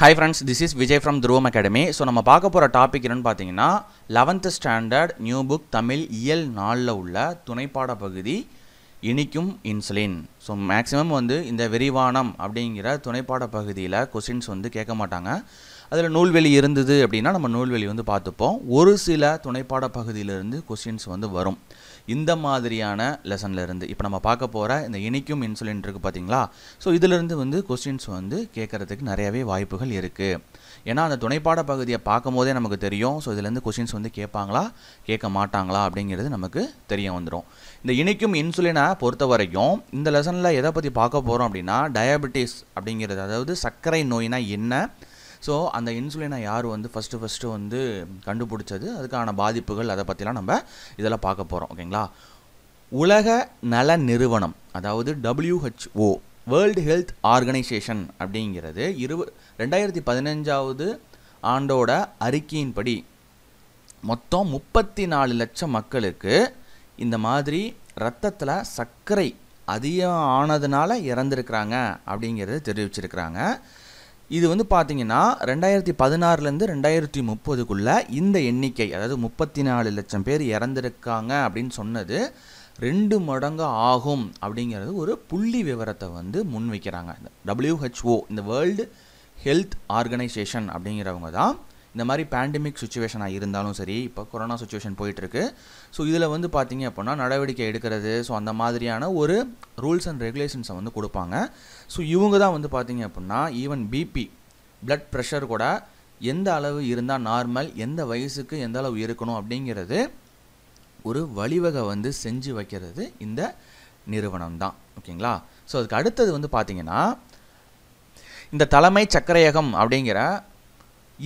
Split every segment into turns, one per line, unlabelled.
high friends this is Vijay from Dhuruvam academy so நம்ம பார்க்க போகிற டாபிக் என்னென்னு பார்த்தீங்கன்னா eleventh standard new book Tamil இயல் நாளில் உள்ள துணைப்பாட பகுதி இனிக்கும் இன்சுலின் ஸோ மேக்ஸிமம் வந்து இந்த விரிவானம் அப்படிங்கிற துணைப்பாட பகுதியில் கொஸ்டின்ஸ் வந்து கேட்க மாட்டாங்க அதில் நூல்வெளி இருந்தது அப்படின்னா நம்ம நூல்வெளி வந்து பார்த்துப்போம் ஒரு சில துணைப்பாட பகுதியிலிருந்து கொஸ்டின்ஸ் வந்து வரும் இந்த மாதிரியான லெசன்லேருந்து இப்போ நம்ம பார்க்க போகிற இந்த இணைக்கும் இன்சுலின் இருக்குது பார்த்தீங்களா ஸோ இதிலிருந்து வந்து கொஸ்டின்ஸ் வந்து கேட்குறதுக்கு நிறையவே வாய்ப்புகள் இருக்குது ஏன்னா அந்த துணைப்பாட பகுதியை பார்க்கும் போதே நமக்கு தெரியும் ஸோ இதுலேருந்து கொஸ்டின்ஸ் வந்து கேட்பாங்களா கேட்க மாட்டாங்களா அப்படிங்கிறது நமக்கு தெரிய வந்துடும் இந்த இணைக்கும் இன்சுலினை பொறுத்த வரைக்கும் இந்த லெசனில் எதை பற்றி பார்க்க போகிறோம் அப்படின்னா டயபெட்டிஸ் அப்படிங்கிறது அதாவது சர்க்கரை நோயினா என்ன ஸோ அந்த இன்சுலினை யார் வந்து ஃபஸ்ட்டு ஃபஸ்ட்டு வந்து கண்டுபிடிச்சது அதுக்கான பாதிப்புகள் அதை பற்றிலாம் நம்ம இதெல்லாம் பார்க்க போகிறோம் ஓகேங்களா உலக நல நிறுவனம் அதாவது டபிள்யூஹெச்ஓ வேர்ல்டு ஹெல்த் ஆர்கனைசேஷன் அப்படிங்கிறது இருப ரெண்டாயிரத்தி பதினஞ்சாவது ஆண்டோட அறிக்கையின்படி மொத்தம் முப்பத்தி நாலு லட்சம் மக்களுக்கு இந்த மாதிரி ரத்தத்தில் சர்க்கரை அதிகம் ஆனதுனால இறந்துருக்கிறாங்க அப்படிங்கிறத தெரிவிச்சிருக்கிறாங்க இது வந்து பார்த்தீங்கன்னா ரெண்டாயிரத்தி பதினாறுலேருந்து ரெண்டாயிரத்தி முப்பதுக்குள்ளே இந்த எண்ணிக்கை அதாவது முப்பத்தி நாலு லட்சம் பேர் இறந்துருக்காங்க அப்படின்னு சொன்னது ரெண்டு மடங்கு ஆகும் அப்படிங்கிறது ஒரு புள்ளி விவரத்தை வந்து முன்வைக்கிறாங்க டபிள்யூஹெச்ஓ இந்த வேர்ல்டு ஹெல்த் ஆர்கனைசேஷன் அப்படிங்கிறவங்க தான் இந்த மாதிரி பேண்டமிக் சுச்சுவேஷனாக இருந்தாலும் சரி இப்போ கொரோனா சுச்சுவேஷன் போயிட்டுருக்கு ஸோ இதில் வந்து பார்த்திங்க அப்படின்னா நடவடிக்கை எடுக்கிறது ஸோ அந்த மாதிரியான ஒரு ரூல்ஸ் அண்ட் ரெகுலேஷன்ஸை வந்து கொடுப்பாங்க ஸோ இவங்க தான் வந்து பார்த்திங்க அப்படின்னா ஈவன் பிபி பிளட் ப்ரெஷர் கூட எந்த அளவு இருந்தால் நார்மல் எந்த வயசுக்கு எந்த அளவு இருக்கணும் அப்படிங்கிறது ஒரு வழிவகை வந்து செஞ்சு வைக்கிறது இந்த நிறுவனம் தான் ஓகேங்களா ஸோ அதுக்கு அடுத்தது வந்து பார்த்திங்கன்னா இந்த தலைமை சக்கரையகம் அப்படிங்கிற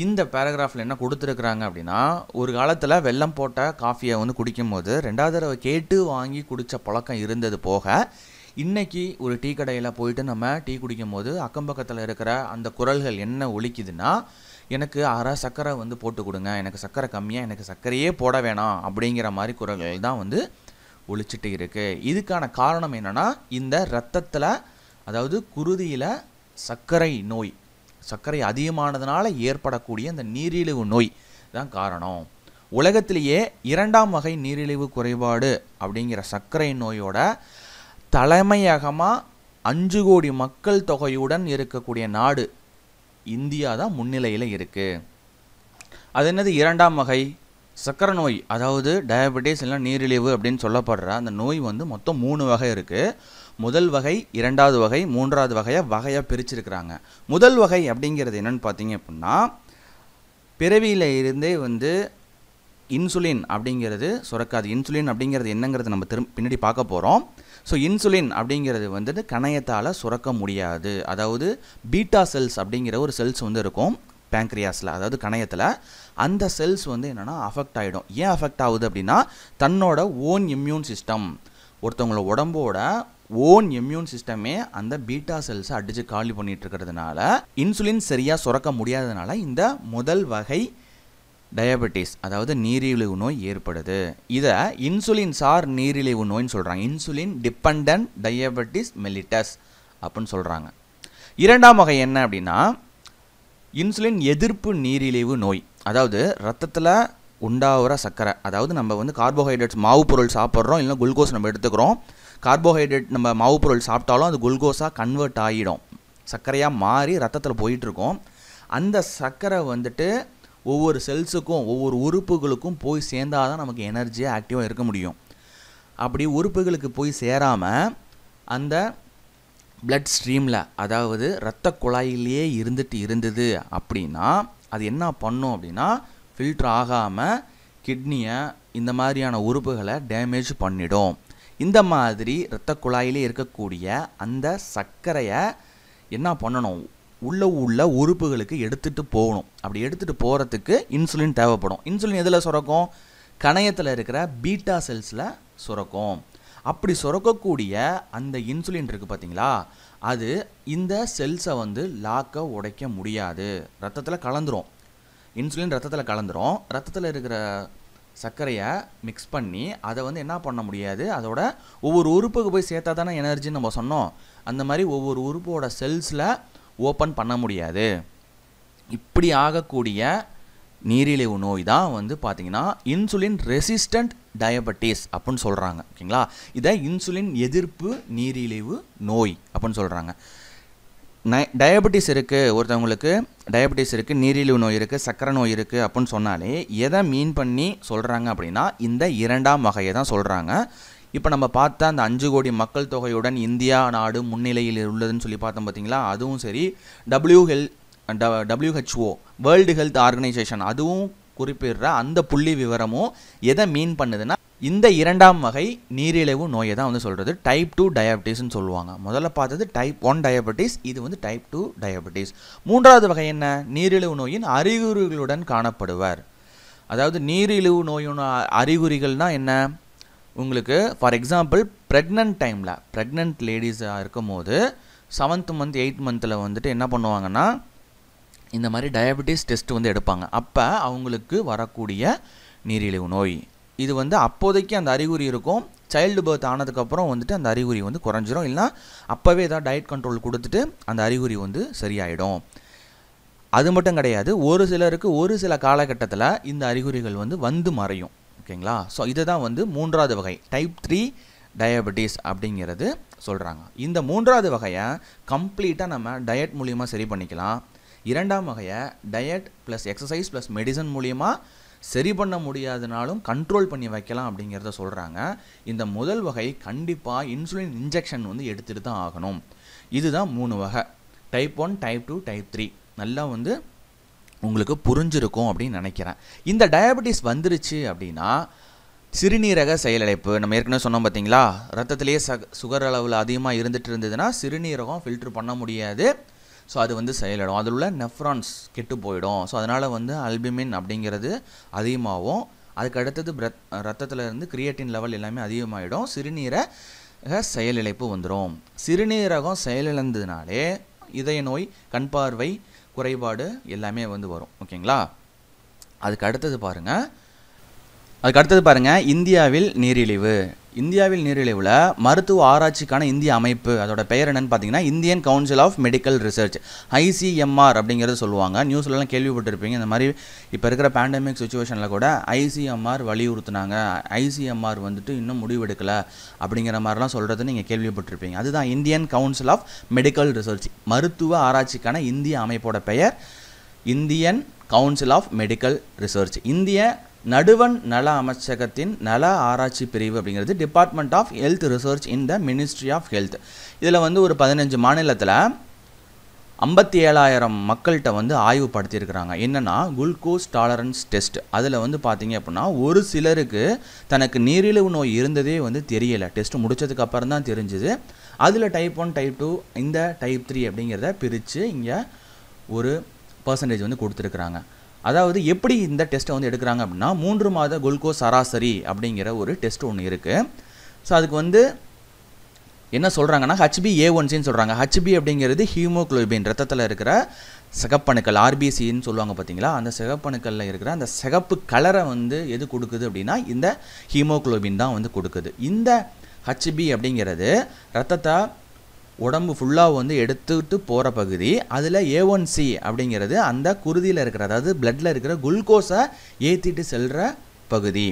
இந்த பேராகிராஃபில் என்ன கொடுத்துருக்குறாங்க அப்படின்னா ஒரு காலத்தில் வெள்ளம் போட்ட காஃபியை வந்து குடிக்கும் போது ரெண்டாவது தடவை கேட்டு வாங்கி குடித்த பழக்கம் இருந்தது போக இன்றைக்கி ஒரு டீ கடையில் போயிட்டு நம்ம டீ குடிக்கும் போது அக்கம் பக்கத்தில் இருக்கிற அந்த குரல்கள் என்ன ஒழிக்குதுன்னா எனக்கு அரை சர்க்கரை வந்து போட்டு கொடுங்க எனக்கு சர்க்கரை கம்மியாக எனக்கு சர்க்கரையே போட வேணாம் அப்படிங்கிற மாதிரி குரல்கள் தான் வந்து ஒழிச்சிட்டு இருக்குது இதுக்கான காரணம் என்னென்னா இந்த ரத்தத்தில் அதாவது குருதியில் சர்க்கரை நோய் சர்க்கரை அதிகமானதுனால ஏற்படக்கூடிய அந்த நீரிழிவு நோய் தான் காரணம் உலகத்திலேயே இரண்டாம் வகை நீரிழிவு குறைபாடு அப்படிங்கிற சர்க்கரை நோயோட தலைமையகமாக அஞ்சு கோடி மக்கள் தொகையுடன் இருக்கக்கூடிய நாடு இந்தியா தான் முன்னிலையில் இருக்குது அது என்னது இரண்டாம் வகை சர்க்கரை நோய் அதாவது டயபெட்டிஸ் இல்லைன்னா நீரிழிவு அப்படின்னு சொல்லப்படுற அந்த நோய் வந்து மொத்தம் மூணு வகை இருக்குது முதல் வகை இரண்டாவது வகை மூன்றாவது வகையாக வகையாக பிரிச்சிருக்கிறாங்க முதல் வகை அப்படிங்கிறது என்னென்னு பார்த்தீங்க அப்படின்னா பிறவியில் இருந்தே வந்து இன்சுலின் அப்படிங்கிறது சுரக்காது இன்சுலின் அப்படிங்கிறது என்னங்கிறது நம்ம திரும்ப பின்னாடி பார்க்க போகிறோம் ஸோ இன்சுலின் அப்படிங்கிறது வந்துட்டு கணையத்தால் சுரக்க முடியாது அதாவது பீட்டா செல்ஸ் அப்படிங்கிற ஒரு செல்ஸ் வந்து இருக்கும் பேங்க்ரியாஸில் அதாவது கணையத்தில் அந்த செல்ஸ் வந்து என்னென்னா அஃபெக்ட் ஆகிடும் ஏன் அஃபெக்ட் ஆகுது அப்படின்னா தன்னோட ஓன் இம்யூன் சிஸ்டம் ஒருத்தவங்களோட உடம்போட ஓன் இம்யூன் சிஸ்டமே அந்த பீட்டா செல்ஸை அடித்து காலி பண்ணிட்டு இருக்கிறதுனால இன்சுலின் சரியாக சுரக்க முடியாததுனால இந்த முதல் வகை டயபெட்டிஸ் அதாவது நீரிழிவு நோய் ஏற்படுது இதை இன்சுலின் சார் நீரிழிவு நோய்னு சொல்கிறாங்க இன்சுலின் டிபெண்டன்ட் டயபெட்டிஸ் மெலிட்டஸ் அப்படின்னு சொல்கிறாங்க இரண்டாம் வகை என்ன அப்படின்னா இன்சுலின் எதிர்ப்பு நீரிழிவு நோய் அதாவது ரத்தத்தில் உண்டாகிற சர்க்கரை அதாவது நம்ம வந்து கார்போஹைட்ரேட்ஸ் மாவு பொருள் சாப்பிட்றோம் இல்லைன்னா குளுக்கோஸ் நம்ம எடுத்துக்கிறோம் கார்போஹைட்ரேட் நம்ம மாவு பொருள் சாப்பிட்டாலும் அது குளுக்கோஸாக கன்வெர்ட் ஆகிடும் சர்க்கரையாக மாறி ரத்தத்தில் போயிட்டுருக்கோம் அந்த சர்க்கரை வந்துட்டு ஒவ்வொரு செல்ஸுக்கும் ஒவ்வொரு உறுப்புகளுக்கும் போய் சேர்ந்தால் தான் நமக்கு எனர்ஜியாக ஆக்டிவாக இருக்க முடியும் அப்படி உறுப்புகளுக்கு போய் சேராமல் அந்த பிளட் ஸ்ட்ரீமில் அதாவது இரத்த குழாயிலேயே இருந்துட்டு இருந்தது அப்படின்னா அது என்ன பண்ணும் அப்படின்னா ஃபில்டர் ஆகாமல் கிட்னியை இந்த மாதிரியான உறுப்புகளை டேமேஜ் பண்ணிடும் இந்த மாதிரி இரத்த குழாயிலே இருக்கக்கூடிய அந்த சர்க்கரையை என்ன பண்ணணும் உள்ள உள்ள உறுப்புகளுக்கு எடுத்துகிட்டு போகணும் அப்படி எடுத்துகிட்டு போகிறதுக்கு இன்சுலின் தேவைப்படும் இன்சுலின் எதில் சுரக்கும் கணையத்தில் இருக்கிற பீட்டா செல்ஸில் சுரக்கும் அப்படி சுரக்கக்கூடிய அந்த இன்சுலின் இருக்குது பார்த்தீங்களா அது இந்த செல்ஸை வந்து லாக்க உடைக்க முடியாது ரத்தத்தில் கலந்துரும் இன்சுலின் ரத்தத்தில் கலந்துரும் ரத்தத்தில் இருக்கிற சர்க்கரையை மிக்ஸ் பண்ணி அதை வந்து என்ன பண்ண முடியாது அதோட ஒவ்வொரு உறுப்புக்கு போய் சேர்த்தா தானே எனர்ஜின்னு நம்ம சொன்னோம் அந்த மாதிரி ஒவ்வொரு உறுப்போட செல்ஸில் ஓப்பன் பண்ண முடியாது இப்படி ஆகக்கூடிய நீரிழிவு நோய் தான் வந்து பார்த்திங்கன்னா இன்சுலின் ரெசிஸ்டண்ட் டயபட்டிஸ் அப்படின்னு சொல்கிறாங்க ஓகேங்களா இதை இன்சுலின் எதிர்ப்பு நீரிழிவு நோய் அப்படின்னு சொல்கிறாங்க டயபெட்டிஸ் இருக்குது ஒருத்தவங்களுக்கு டயபெட்டிஸ் இருக்குது நீரிழிவு நோய் இருக்குது சக்கரை நோய் இருக்குது அப்படின்னு சொன்னாலே எதை மீன் பண்ணி சொல்கிறாங்க அப்படின்னா இந்த இரண்டாம் வகையை தான் சொல்கிறாங்க இப்போ நம்ம பார்த்தா அந்த அஞ்சு கோடி மக்கள் தொகையுடன் இந்தியா நாடு முன்னிலையில் உள்ளதுன்னு சொல்லி பார்த்தோம் பார்த்தீங்களா அதுவும் சரி டபிள்யூ ஹெல் டபிள்யூஹெச்ஓ வேர்ல்டு ஹெல்த் ஆர்கனைசேஷன் அதுவும் குறிப்பிடுற அந்த புள்ளி விவரமும் எதை மீன் பண்ணுதுன்னா இந்த இரண்டாம் வகை நீரிழிவு நோயை தான் வந்து சொல்கிறது டைப் டூ டயபெட்டிஸ்னு சொல்லுவாங்க முதல்ல பார்த்தது டைப் ஒன் டயபெட்டிஸ் இது வந்து டைப் டூ டயபெட்டிஸ் மூன்றாவது வகை என்ன நீரிழிவு நோயின் அறிகுறிகளுடன் காணப்படுவர் அதாவது நீரிழிவு நோயின் அறிகுறிகள்னால் என்ன உங்களுக்கு ஃபார் எக்ஸாம்பிள் ப்ரெக்னென்ட் டைமில் ப்ரெக்னென்ட் லேடிஸாக இருக்கும் போது செவன்த் மந்த் எயிட் மந்தில் வந்துட்டு என்ன பண்ணுவாங்கன்னா இந்த மாதிரி டயபெட்டிஸ் டெஸ்ட் வந்து எடுப்பாங்க அப்போ அவங்களுக்கு வரக்கூடிய நீரிழிவு நோய் இது வந்து அப்போதைக்கு அந்த அறிகுறி இருக்கும் சைல்டு பர்த் ஆனதுக்கப்புறம் வந்துட்டு அந்த அறிகுறி வந்து குறைஞ்சிரும் இல்லைனா அப்போவே ஏதாவது டயட் கண்ட்ரோல் கொடுத்துட்டு அந்த அறிகுறி வந்து சரியாயிடும் அது மட்டும் கிடையாது ஒரு சிலருக்கு ஒரு சில காலகட்டத்தில் இந்த அறிகுறிகள் வந்து வந்து மறையும் ஓகேங்களா ஸோ இதை தான் வந்து மூன்றாவது வகை டைப் த்ரீ டயபெட்டிஸ் அப்படிங்கிறது சொல்கிறாங்க இந்த மூன்றாவது வகையை கம்ப்ளீட்டாக நம்ம டயட் மூலியமாக சரி பண்ணிக்கலாம் இரண்டாம் வகையை diet plus exercise plus medicine மூலியமாக சரி பண்ண முடியாதனாலும் கண்ட்ரோல் பண்ணி வைக்கலாம் அப்படிங்கிறத சொல்கிறாங்க இந்த முதல் வகை கண்டிப்பாக இன்சுலின் இன்ஜெக்ஷன் வந்து எடுத்துகிட்டு தான் ஆகணும் இதுதான் மூணு வகை type one type two type three நல்லா வந்து உங்களுக்கு புரிஞ்சிருக்கும் அப்படின்னு நினைக்கிறேன் இந்த டயபெட்டிஸ் வந்துருச்சு அப்படின்னா சிறுநீரக செயலிழப்பு நம்ம ஏற்கனவே சொன்னோம் பார்த்தீங்களா ரத்தத்திலேயே சுகர் அளவில் அதிகமாக இருந்துகிட்டு இருந்ததுன்னா சிறுநீரகம் ஃபில்ட்ரு பண்ண முடியாது ஸோ அது வந்து செயலிடும் அதில் உள்ள நெஃப்ரான்ஸ் கெட்டு போயிடும் ஸோ அதனால் வந்து அல்பிமின் அப்படிங்கிறது அதிகமாகும் அதுக்கு அடுத்தது பிரத் ரத்தத்தில் இருந்து கிரியேட்டின் லெவல் எல்லாமே அதிகமாகிடும் சிறுநீரக செயலிழப்பு வந்துடும் சிறுநீரகம் செயலிழந்ததுனாலே இதய நோய் கண் பார்வை குறைபாடு எல்லாமே வந்து வரும் ஓகேங்களா அதுக்கு அடுத்தது பாருங்கள் அதுக்கு அடுத்தது பாருங்கள் இந்தியாவில் நீரிழிவு இந்தியாவில் நீரிழிவில் மருத்துவ ஆராய்ச்சிக்கான இந்திய அமைப்பு அதோட பெயர் என்னன்னு பார்த்தீங்கன்னா Indian council of medical research ICMR அப்படிங்கிறது சொல்லுவாங்க நியூஸ்லலாம் கேள்விப்பட்டிருப்பீங்க இந்த மாதிரி இப்போ இருக்கிற பேண்டமிக் சுச்சுவேஷனில் கூட ஐசிஎம்ஆர் வலியுறுத்தினாங்க ஐசிஎம்ஆர் வந்துட்டு இன்னும் முடிவெடுக்கலை அப்படிங்கிற மாதிரிலாம் சொல்கிறது நீங்கள் கேள்விப்பட்டிருப்பீங்க அதுதான் Indian council of medical research மருத்துவ ஆராய்ச்சிக்கான இந்திய அமைப்போட பெயர் Indian council of medical research இந்திய நடுவண் நல அமைச்சகத்தின் நல ஆராய்ச்சி பிரிவு அப்படிங்கிறது department of health research in the ministry of health இதில் வந்து ஒரு பதினஞ்சு மாநிலத்தில் ஐம்பத்தி ஏழாயிரம் மக்கள்கிட்ட வந்து ஆய்வு படுத்தியிருக்கிறாங்க என்னென்னா குளுக்கோஸ் டாலரன்ஸ் டெஸ்ட் அதில் வந்து பார்த்தீங்க அப்படின்னா ஒரு சிலருக்கு தனக்கு நீரிழிவு நோய் இருந்ததே வந்து தெரியலை டெஸ்ட் முடித்ததுக்கப்புறம் தான் தெரிஞ்சுது அதில் டைப் ஒன் டைப் டூ இந்த டைப் த்ரீ அப்படிங்கிறத பிரித்து இங்கே ஒரு பர்சன்டேஜ் வந்து கொடுத்துருக்குறாங்க அதாவது எப்படி இந்த டெஸ்ட்டை வந்து எடுக்கிறாங்க அப்படின்னா மூன்று மாத குளுக்கோஸ் சராசரி அப்படிங்கிற ஒரு டெஸ்ட் ஒன்று இருக்குது ஸோ அதுக்கு வந்து என்ன சொல்கிறாங்கன்னா ஹச்பி ஏ ஒன்சின்னு சொல்கிறாங்க ஹச்பி அப்படிங்கிறது ஹீமோக்ளோபின் ரத்தத்தில் இருக்கிற சிகப்பணுக்கள் ஆர்பிசின்னு சொல்லுவாங்க பார்த்தீங்களா அந்த சிகப்பணுக்களில் இருக்கிற அந்த சிகப்பு கலரை வந்து எது கொடுக்குது அப்படின்னா இந்த ஹீமோக்ளோபின் தான் வந்து கொடுக்குது இந்த ஹச்பி அப்படிங்கிறது ரத்தத்தை உடம்பு ஃபுல்லாக வந்து எடுத்துட்டு போகிற பகுதி அதில் ஏ ஒன் சி அப்படிங்கிறது அந்த குருதியில் இருக்கிற அதாவது பிளட்டில் இருக்கிற குளுக்கோஸை ஏற்றிட்டு செல்கிற பகுதி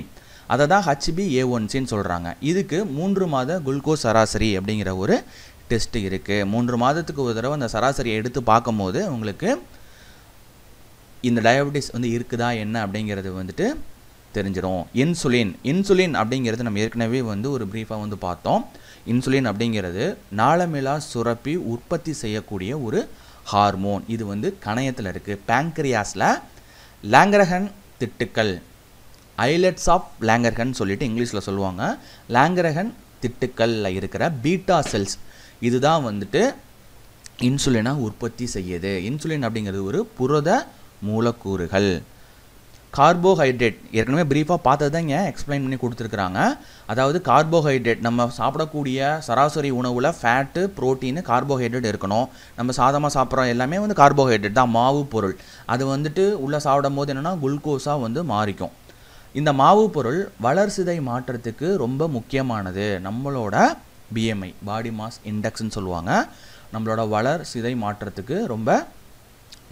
அதை தான் ஹச்பி ஏ ஒன் சின்னு சொல்கிறாங்க இதுக்கு மூன்று மாத குளுக்கோஸ் சராசரி அப்படிங்கிற ஒரு டெஸ்ட்டு இருக்குது மூன்று மாதத்துக்கு ஒரு தடவை அந்த சராசரியை எடுத்து பார்க்கும்போது உங்களுக்கு இந்த டயபெட்டிஸ் வந்து இருக்குதா என்ன அப்படிங்கிறது வந்துட்டு தெரிஞ்சிடும் இன்சுலின் இன்சுலின் அப்படிங்கிறது நம்ம ஏற்கனவே வந்து ஒரு ப்ரீஃபாக வந்து பார்த்தோம் இன்சுலின் அப்படிங்கிறது நாளமிலா சுரப்பி உற்பத்தி செய்யக்கூடிய ஒரு ஹார்மோன் இது வந்து கணையத்தில் இருக்குது பேங்க்ரியாஸில் லேங்கரகன் திட்டுக்கள் ஐலட்ஸ் ஆஃப் லேங்கரகன் சொல்லிட்டு இங்கிலீஷில் சொல்லுவாங்க லேங்கரகன் திட்டுக்களில் இருக்கிற பீட்டா செல்ஸ் இதுதான் வந்துட்டு இன்சுலினாக உற்பத்தி செய்யுது இன்சுலின் அப்படிங்கிறது ஒரு புரத மூலக்கூறுகள் கார்போஹைட்ரேட் ஏற்கனவே பிரீஃபாக பார்த்தது தான் இங்கே எக்ஸ்பிளைன் பண்ணி கொடுத்துருக்குறாங்க அதாவது கார்போஹைட்ரேட் நம்ம சாப்பிடக்கூடிய சராசரி உணவில் ஃபேட்டு ப்ரோட்டீனு கார்போஹைட்ரேட் இருக்கணும் நம்ம சாதமாக சாப்பிட்றோம் எல்லாமே வந்து கார்போஹைட்ரேட் தான் மாவு பொருள் அது வந்துட்டு உள்ளே சாப்பிடும் போது என்னென்னா குளுக்கோஸாக வந்து மாறிக்கும் இந்த மாவு பொருள் வளர்சிதை மாற்றத்துக்கு ரொம்ப முக்கியமானது நம்மளோட பிஎம்ஐ பாடி மாஸ் இண்டெக்ஸ்ன்னு சொல்லுவாங்க நம்மளோட வளர் சிதை மாற்றத்துக்கு ரொம்ப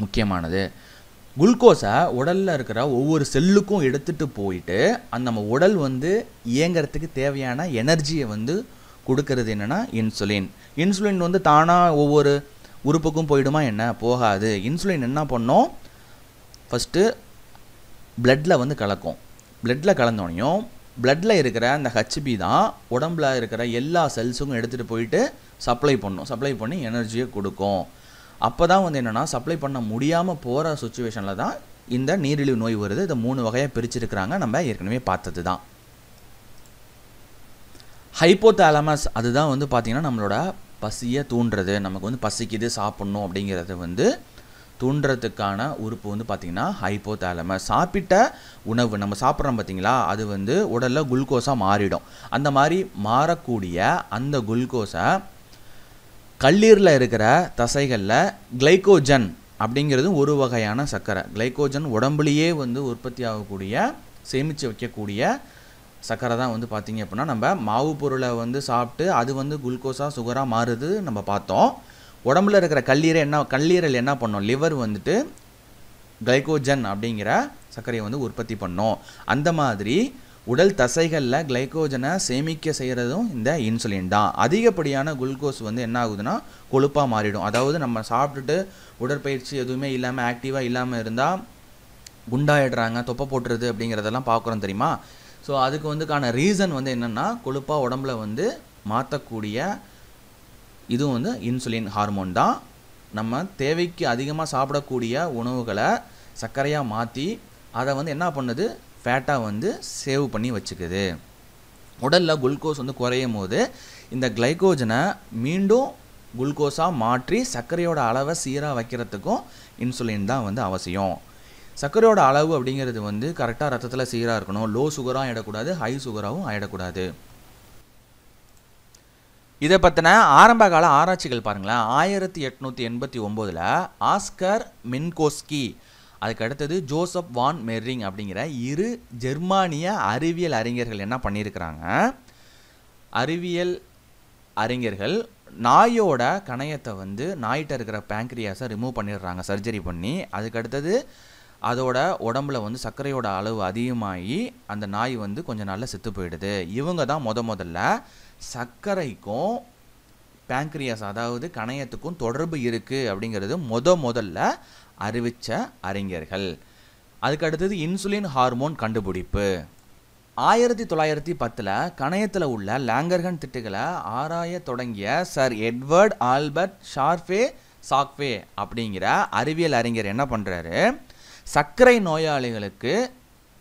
முக்கியமானது குளுக்கோஸை உடலில் இருக்கிற ஒவ்வொரு செல்லுக்கும் எடுத்துகிட்டு போயிட்டு அந்த நம்ம உடல் வந்து இயங்கிறதுக்கு தேவையான எனர்ஜியை வந்து கொடுக்கறது என்னென்னா இன்சுலின் இன்சுலின் வந்து தானாக ஒவ்வொரு உறுப்புக்கும் போயிடுமா என்ன போகாது இன்சுலின் என்ன பண்ணோம் ஃபஸ்ட்டு பிளட்டில் வந்து கலக்கும் பிளட்டில் கலந்தோடனையும் பிளட்டில் இருக்கிற அந்த ஹச்பி தான் உடம்பில் இருக்கிற எல்லா செல்ஸுக்கும் எடுத்துகிட்டு போயிட்டு சப்ளை பண்ணும் சப்ளை பண்ணி எனர்ஜியை கொடுக்கும் அப்போ தான் வந்து என்னென்னா சப்ளை பண்ண முடியாமல் போகிற சுச்சுவேஷனில் தான் இந்த நீரிழிவு நோய் வருது இதை மூணு வகையாக பிரிச்சிருக்கிறாங்க நம்ம ஏற்கனவே பார்த்தது தான் ஹைப்போதாலமஸ் அதுதான் வந்து பார்த்திங்கன்னா நம்மளோட பசியை தூண்டுறது நமக்கு வந்து பசிக்குது சாப்பிட்ணும் அப்படிங்கிறது வந்து தூண்டுறதுக்கான உறுப்பு வந்து பார்த்திங்கன்னா ஹைப்போதாலமஸ் சாப்பிட்ட உணவு நம்ம சாப்பிட்றோம் பார்த்திங்களா அது வந்து உடலில் குளுக்கோஸாக மாறிடும் அந்த மாதிரி மாறக்கூடிய அந்த குளுக்கோஸை கல்லீரில் இருக்கிற தசைகளில் கிளைக்கோஜன் அப்படிங்கிறது ஒரு வகையான சர்க்கரை கிளைக்கோஜன் உடம்புலேயே வந்து உற்பத்தி ஆகக்கூடிய சேமித்து வைக்கக்கூடிய சர்க்கரை தான் வந்து பார்த்திங்க அப்படின்னா நம்ம மாவு பொருளை வந்து சாப்பிட்டு அது வந்து குளுக்கோஸாக சுகராக மாறுது நம்ம பார்த்தோம் உடம்புல இருக்கிற கல்லீரை என்ன கல்லீரல் என்ன பண்ணோம் லிவர் வந்துட்டு கிளைக்கோஜன் அப்படிங்கிற சர்க்கரையை வந்து உற்பத்தி பண்ணோம் அந்த மாதிரி உடல் தசைகளில் கிளைக்கோஜனை சேமிக்க செய்கிறதும் இந்த இன்சுலின் தான் அதிகப்படியான குளுக்கோஸ் வந்து என்ன ஆகுதுன்னா கொழுப்பாக மாறிடும் அதாவது நம்ம சாப்பிட்டுட்டு உடற்பயிற்சி எதுவுமே இல்லாமல் ஆக்டிவாக இல்லாமல் இருந்தால் குண்டாயிடுறாங்க தொப்பை போட்டுறது அப்படிங்கிறதெல்லாம் பார்க்குறோம் தெரியுமா ஸோ அதுக்கு வந்துக்கான ரீசன் வந்து என்னென்னா கொழுப்பாக உடம்புல வந்து மாற்றக்கூடிய இதுவும் வந்து இன்சுலின் ஹார்மோன் தான் நம்ம தேவைக்கு அதிகமாக சாப்பிடக்கூடிய உணவுகளை சர்க்கரையாக மாற்றி அதை வந்து என்ன பண்ணுது ஃபேட்டாக வந்து சேவ் பண்ணி வச்சுக்குது உடலில் குளுக்கோஸ் வந்து குறையும் போது இந்த கிளைக்கோஜனை மீண்டும் குளுக்கோஸாக மாற்றி சர்க்கரையோட அளவை சீராக வைக்கிறதுக்கும் இன்சுலின் தான் வந்து அவசியம் சர்க்கரையோட அளவு அப்படிங்கிறது வந்து கரெக்டாக ரத்தத்தில் சீராக இருக்கணும் லோ சுகராகவும் ஆகிடக்கூடாது ஹை சுகராகவும் ஆகிடக்கூடாது இதை பற்றின ஆரம்ப கால ஆராய்ச்சிகள் பாருங்களேன் ஆயிரத்தி எட்நூற்றி எண்பத்தி ஒம்போதில் ஆஸ்கர் மின்கோஸ்கி அதுக்கு அடுத்தது ஜோசப் வான் மெர்ரிங் அப்படிங்கிற இரு ஜெர்மானிய அறிவியல் அறிஞர்கள் என்ன பண்ணியிருக்கிறாங்க அறிவியல் அறிஞர்கள் நாயோட கணையத்தை வந்து நாய்கிட்ட இருக்கிற பேங்க்ரியாஸை ரிமூவ் பண்ணிடுறாங்க சர்ஜரி பண்ணி அதுக்கு அடுத்தது அதோட உடம்புல வந்து சர்க்கரையோட அளவு அதிகமாகி அந்த நாய் வந்து கொஞ்சம் நாளில் செத்து போயிடுது இவங்க தான் முத முதல்ல சர்க்கரைக்கும் பேங்க்ரியாஸ் அதாவது கணையத்துக்கும் தொடர்பு இருக்குது அப்படிங்கிறது முத முதல்ல அறிவித்த அறிஞர்கள் அதுக்கு அடுத்தது இன்சுலின் ஹார்மோன் கண்டுபிடிப்பு ஆயிரத்தி தொள்ளாயிரத்தி பத்தில் கணையத்தில் உள்ள லேங்கர்கன் திட்டுகளை ஆராய தொடங்கிய sir Edward Albert Sharpey Schafer அப்படிங்கிற அறிவியல் அறிஞர் என்ன பண்ணுறாரு சர்க்கரை நோயாளிகளுக்கு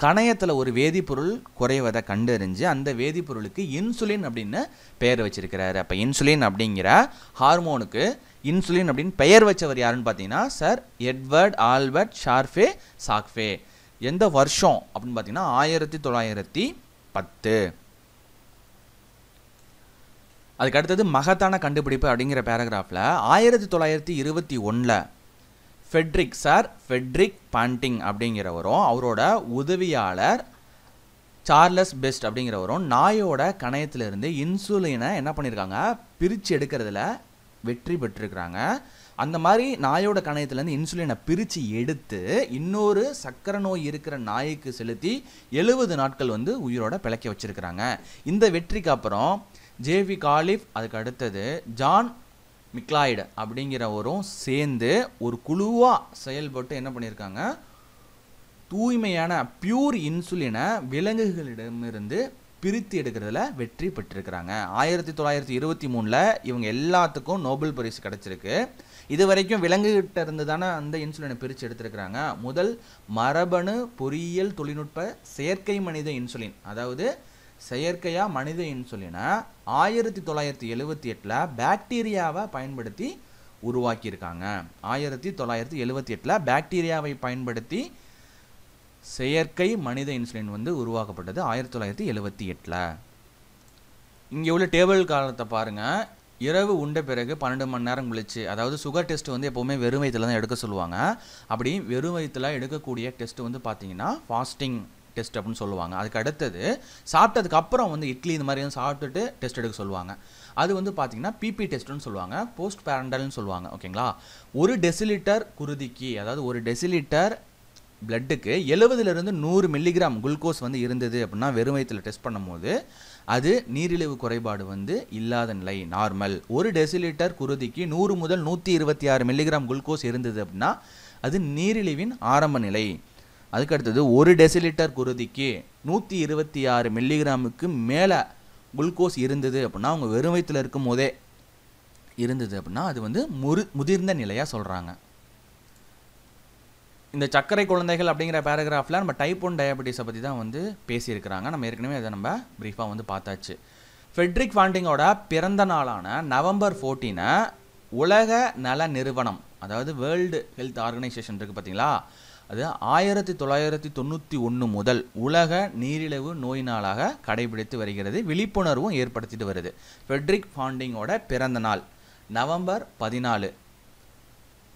கணையத்தில் ஒரு வேதிப்பொருள் குறைவதை கண்டறிஞ்சு அந்த வேதிப்பொருளுக்கு இன்சுலின் அப்படின்னு பெயர் வச்சிருக்கிறாரு அப்போ இன்சுலின் அப்படிங்கிற ஹார்மோனுக்கு இன்சுலின் அப்படின்னு பெயர் வச்சவர் யாருன்னு பார்த்தீங்கன்னா sir Edward Albert Sharpey Schafer எந்த வருஷம் அப்படின்னு பார்த்தீங்கன்னா ஆயிரத்தி தொள்ளாயிரத்தி பத்து அதுக்கு அடுத்தது மகத்தான கண்டுபிடிப்பு அப்படிங்கிற பேராகிராஃபில் ஆயிரத்தி தொள்ளாயிரத்தி இருபத்தி ஒன்றில் ஃபெட்ரிக் சார் ஃபெட்ரிக் பாண்டிங் அப்படிங்கிறவரும் அவரோட உதவியாளர் சார்லஸ் பெஸ்ட் அப்படிங்கிறவரும் நாயோட கணையத்திலிருந்து இன்சுலினை என்ன பண்ணியிருக்காங்க பிரித்து எடுக்கிறதுல வெற்றி பெற்றிருக்கிறாங்க அந்த மாதிரி நாயோட கணையத்துலேருந்து இன்சுலினை பிரித்து எடுத்து இன்னொரு சக்கரை நோய் இருக்கிற நாய்க்கு செலுத்தி எழுபது நாட்கள் வந்து உயிரோட பிழைக்க வச்சுருக்கிறாங்க இந்த வெற்றிக்கு அப்புறம் ஜேவி காலிஃப் அதுக்கு அடுத்தது ஜான் மிக்லாய்டு அப்படிங்கிறவரும் சேர்ந்து ஒரு குழுவாக செயல்பட்டு என்ன பண்ணியிருக்காங்க தூய்மையான பியூர் இன்சுலினை விலங்குகளிடமிருந்து பிரித்து எடுக்கிறதுல வெற்றி பெற்றிருக்கிறாங்க ஆயிரத்தி தொள்ளாயிரத்தி இருபத்தி மூணில் இவங்க எல்லாத்துக்கும் நோபல் பரிசு கிடச்சிருக்கு இது வரைக்கும் விலங்குகிட்ட இருந்து தானே அந்த இன்சுலினை பிரித்து எடுத்திருக்கிறாங்க முதல் மரபணு பொறியியல் தொழில்நுட்ப செயற்கை மனித இன்சுலின் அதாவது செயற்கையாக மனித இன்சுலினை ஆயிரத்தி தொள்ளாயிரத்தி எழுவத்தி எட்டில் பாக்டீரியாவை பயன்படுத்தி உருவாக்கியிருக்காங்க ஆயிரத்தி தொள்ளாயிரத்தி எழுவத்தி எட்டில் பாக்டீரியாவை பயன்படுத்தி செயற்கை மனித இன்சுலின் வந்து உருவாக்கப்பட்டது ஆயிரத்தி தொள்ளாயிரத்தி எழுவத்தி எட்டில் இங்கே உள்ள டேபிள் காலத்தை பாருங்கள் இரவு உண்ட பிறகு பன்னெண்டு மணி நேரம் கழிச்சு அதாவது சுகர் டெஸ்ட் வந்து எப்போவுமே வெறும் வயிற்றில் தான் எடுக்க சொல்லுவாங்க அப்படி வெறும் வயிற்றில் எடுக்கக்கூடிய டெஸ்ட் வந்து பார்த்தீங்கன்னா ஃபாஸ்டிங் டெஸ்ட் அப்படின்னு சொல்லுவாங்க அதுக்கு அடுத்தது சாப்பிட்டதுக்கு அப்புறம் வந்து இட்லி இந்த மாதிரி வந்து சாப்பிட்டுட்டு டெஸ்ட் எடுக்க சொல்லுவாங்க அது வந்து பார்த்தீங்கன்னா பிபி டெஸ்ட்னு சொல்லுவாங்க போஸ்ட் பேரண்டல்னு சொல்லுவாங்க ஓகேங்களா ஒரு டெசிலிட்டர் குருதிக்கு அதாவது ஒரு டெசிலிட்டர் பிளட்டுக்கு எழுபதுலேருந்து நூறு மில்லிகிராம் குளுக்கோஸ் வந்து இருந்தது அப்படின்னா வெறும் வயிற்றில் டெஸ்ட் பண்ணும்போது அது நீரிழிவு குறைபாடு வந்து இல்லாத நிலை நார்மல் ஒரு டெசிலிட்டர் குருதிக்கு நூறு முதல் நூற்றி இருபத்தி ஆறு மில்லிகிராம் குளுக்கோஸ் இருந்தது அப்படின்னா அது நீரிழிவின் ஆரம்ப நிலை அதுக்கடுத்தது ஒரு டெசிலிட்டர் குருதிக்கு நூற்றி இருபத்தி ஆறு மில்லிகிராமுக்கு மேலே குளுக்கோஸ் இருந்தது அப்படின்னா அவங்க வெறும் வயிற்றில் இருக்கும் போதே இருந்தது அப்படின்னா அது வந்து முரு முதிர்ந்த நிலையாக சொல்கிறாங்க இந்த சர்க்கரை குழந்தைகள் அப்படிங்கிற பேராகிராஃபில் நம்ம டைப் ஒன் டயபெட்டிஸை பற்றி தான் வந்து பேசியிருக்கிறாங்க நம்ம ஏற்கனவே அதை நம்ம ப்ரீஃபாக வந்து பார்த்தாச்சு ஃபெட்ரிக் வாண்டிங்கோட பிறந்த நாளான நவம்பர் ஃபோர்டீனை உலக நல நிறுவனம் அதாவது வேர்ல்டு ஹெல்த் ஆர்கனைசேஷன் இருக்குது பார்த்தீங்களா அது ஆயிரத்தி தொள்ளாயிரத்தி தொண்ணூற்றி ஒன்று முதல் உலக நீரிழிவு நோய் நாளாக கடைபிடித்து வருகிறது விழிப்புணர்வும் ஏற்படுத்திட்டு வருது ஃபெட்ரிக் ஃபாண்டிங்கோட பிறந்த நாள் நவம்பர் பதினாலு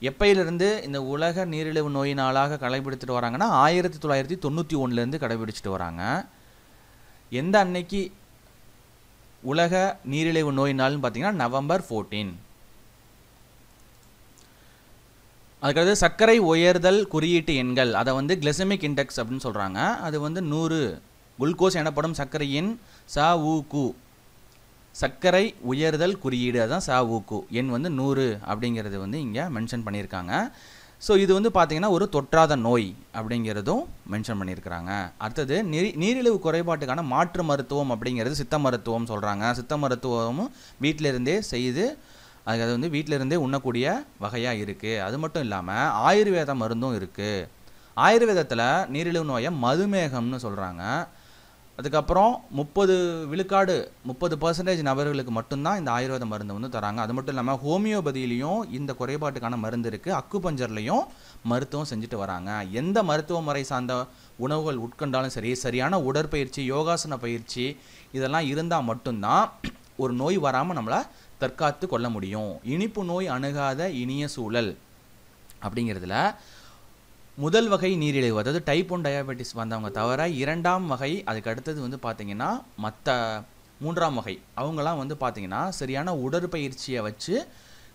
எப்பையிலிருந்து இந்த உலக நீரிழிவு நோயினாலாக நாளாக கடைபிடித்துட்டு வராங்கன்னா ஆயிரத்தி தொள்ளாயிரத்தி தொண்ணூற்றி ஒன்றுலேருந்து கடைபிடிச்சிட்டு வராங்க எந்த அன்னைக்கு உலக நீரிழிவு நோய் நாள்னு பார்த்தீங்கன்னா நவம்பர் ஃபோர்டீன் அதுக்கடுத்து சர்க்கரை உயர்தல் குறியீட்டு எண்கள் அதை வந்து கிளசமிக் இண்டெக்ஸ் அப்படின்னு சொல்கிறாங்க அது வந்து நூறு குளுக்கோஸ் எனப்படும் சர்க்கரையின் சா ஊ கு சர்க்கரை உயர்தல் குறியீடு அதுதான் சாவுக்கு எண் வந்து நூறு அப்படிங்கிறது வந்து இங்கே மென்ஷன் பண்ணியிருக்காங்க ஸோ இது வந்து பார்த்திங்கன்னா ஒரு தொற்றாத நோய் அப்படிங்கிறதும் மென்ஷன் பண்ணியிருக்கிறாங்க அடுத்தது நீ நீரிழிவு குறைபாட்டுக்கான மாற்று மருத்துவம் அப்படிங்கிறது சித்த மருத்துவம் சொல்கிறாங்க சித்த மருத்துவமும் வீட்டிலிருந்தே செய்து அது அது வந்து வீட்டிலிருந்தே உண்ணக்கூடிய வகையாக இருக்குது அது மட்டும் இல்லாமல் ஆயுர்வேத மருந்தும் இருக்குது ஆயுர்வேதத்தில் நீரிழிவு நோயை மதுமேகம்னு சொல்கிறாங்க அதுக்கப்புறம் முப்பது விழுக்காடு முப்பது பர்சன்டேஜ் நபர்களுக்கு மட்டும்தான் இந்த ஆயுர்வேத மருந்து வந்து தராங்க அது மட்டும் இல்லாமல் ஹோமியோபதியிலையும் இந்த குறைபாட்டுக்கான மருந்து இருக்குது அக்குபஞ்சர்லையும் மருத்துவம் செஞ்சுட்டு வராங்க எந்த மருத்துவ முறை சார்ந்த உணவுகள் உட்கொண்டாலும் சரி சரியான உடற்பயிற்சி யோகாசன பயிற்சி இதெல்லாம் இருந்தால் மட்டும்தான் ஒரு நோய் வராமல் நம்மளை தற்காத்து கொள்ள முடியும் இனிப்பு நோய் அணுகாத இனிய சூழல் அப்படிங்கிறதுல முதல் வகை நீரிழிவு அதாவது டைப் ஒன் டயாபெட்டிஸ் வந்தவங்க தவிர இரண்டாம் வகை அதுக்கு அடுத்தது வந்து பார்த்திங்கன்னா மற்ற மூன்றாம் வகை அவங்களாம் வந்து பார்த்தீங்கன்னா சரியான உடற்பயிற்சியை வச்சு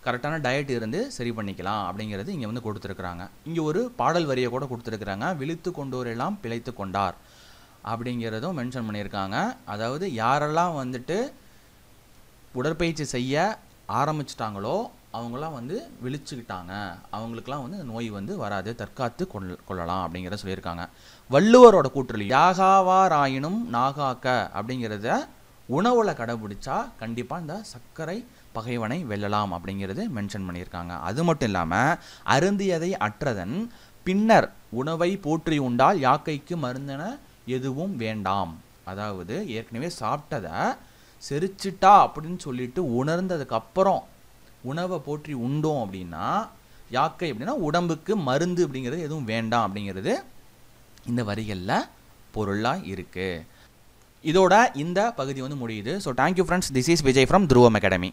கரெக்டான டயட் இருந்து சரி பண்ணிக்கலாம் அப்படிங்கிறது இங்கே வந்து கொடுத்துருக்குறாங்க இங்கே ஒரு பாடல் வரியை கூட கொடுத்துருக்குறாங்க விழித்து கொண்டோரெல்லாம் பிழைத்து கொண்டார் அப்படிங்கிறதும் மென்ஷன் பண்ணியிருக்காங்க அதாவது யாரெல்லாம் வந்துட்டு உடற்பயிற்சி செய்ய ஆரம்பிச்சிட்டாங்களோ அவங்களாம் வந்து விழிச்சுக்கிட்டாங்க அவங்களுக்குலாம் வந்து நோய் வந்து வராது தற்காத்து கொள் கொள்ளலாம் அப்படிங்கிறத சொல்லியிருக்காங்க வள்ளுவரோட கூற்றுல யாகாவாராயினும் நாகாக்க அப்படிங்கிறத உணவில் கடைபிடிச்சா கண்டிப்பாக இந்த சர்க்கரை பகைவனை வெல்லலாம் அப்படிங்கிறது மென்ஷன் பண்ணியிருக்காங்க அது மட்டும் இல்லாமல் அருந்தியதை அற்றதன் பின்னர் உணவை போற்றி உண்டால் யாக்கைக்கு மருந்தென எதுவும் வேண்டாம் அதாவது ஏற்கனவே சாப்பிட்டதை செரிச்சிட்டா அப்படின்னு சொல்லிட்டு உணர்ந்ததுக்கப்புறம் உணவை போற்றி உண்டோம் அப்படின்னா யாக்கை அப்படின்னா உடம்புக்கு மருந்து அப்படிங்கிறது எதுவும் வேண்டாம் அப்படிங்கிறது இந்த வரிகளில் பொருளாக இருக்குது இதோட இந்த பகுதி வந்து முடியுது so thank you friends this is Vijay from Dhuruvam academy